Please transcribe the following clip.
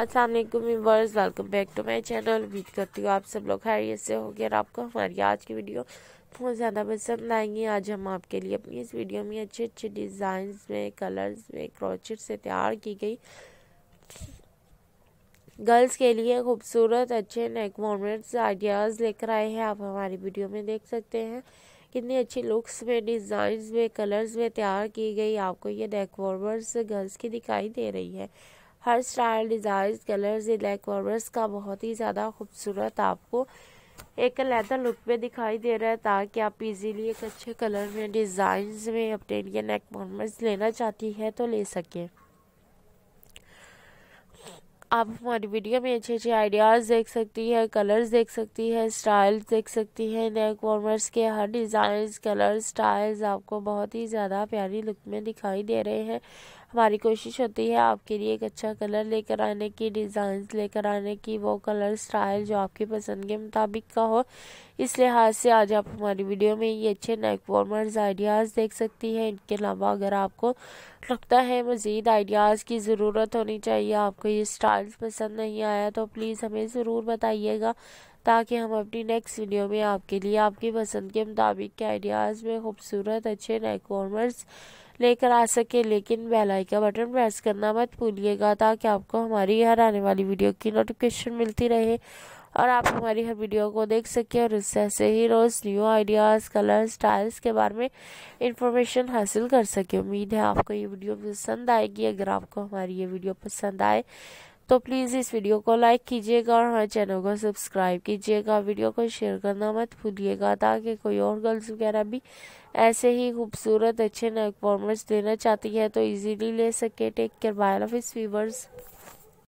असलम वर्स welcome back to my channel उम्मीद करती हूँ आप सब लोग खैरियत से गया और आपको हमारी आज की वीडियो बहुत ज़्यादा पसंद आएंगी आज हम आपके लिए अपनी इस वीडियो में अच्छे अच्छे डिजाइन में कलर्स में क्रोचर से तैयार की गई गर्ल्स के लिए खूबसूरत अच्छे नेक मोमेंट्स आइडियाज़ लेकर आए हैं आप हमारी वीडियो में देख सकते हैं कितनी अच्छी लुक्स में डिज़ाइंस में कलर्स में तैयार की गई आपको ये नेक गर्ल्स की दिखाई दे रही है हर स्टाइल डिज़ाइन कलर्स ये लेग का बहुत ही ज़्यादा खूबसूरत आपको एक लेदर लुक में दिखाई दे रहा है ताकि आप इजीली एक अच्छे कलर में डिज़ाइन में अपने लिए नेक कॉर्नर्स लेना चाहती है तो ले सकें आप हमारी वीडियो में अच्छे अच्छे आइडियाज़ देख सकती है कलर्स देख सकती है स्टाइल्स देख सकती है नेक वार्मर्स के हर डिज़ाइन कलर स्टाइल्स आपको बहुत ही ज़्यादा प्यारी लुक में दिखाई दे रहे हैं हमारी कोशिश होती है आपके लिए एक अच्छा कलर लेकर आने की डिज़ाइन लेकर आने की वो कलर स्टाइल जो आपकी पसंद के मुताबिक का हो इस लिहाज से आज आप हमारी वीडियो में ये अच्छे नेक वार्मर्स आइडियाज़ देख सकती हैं इनके अलावा अगर आपको लगता है मज़ीद आइडियाज़ की ज़रूरत होनी चाहिए आपको ये स्टाइल्स पसंद नहीं आया तो प्लीज़ हमें ज़रूर बताइएगा ताकि हम अपनी नेक्स्ट वीडियो में आपके लिए आपकी पसंद के मुताबिक के आइडियाज़ में खूबसूरत अच्छे नेक लेकर आ सके लेकिन बेल का बटन प्रेस करना मत भूलिएगा ताकि आपको हमारी हर आने वाली वीडियो की नोटिफिकेशन मिलती रहे और आप हमारी हर वीडियो को देख सकें और इससे ऐसे ही रोज़ न्यू आइडियाज़ कलर स्टाइल्स के बारे में इंफॉर्मेशन हासिल कर सकें उम्मीद है आपको ये वीडियो पसंद आएगी अगर आपको हमारी ये वीडियो पसंद आए तो प्लीज़ इस वीडियो को लाइक कीजिएगा और हमारे चैनल को सब्सक्राइब कीजिएगा वीडियो को शेयर करना मत भूलिएगा ताकि कोई और गर्ल्स वगैरह भी ऐसे ही खूबसूरत अच्छे परफॉर्मेंस देना चाहती है तो इजीली ले सके टेक केयर बाय ऑफ इस वीवर्स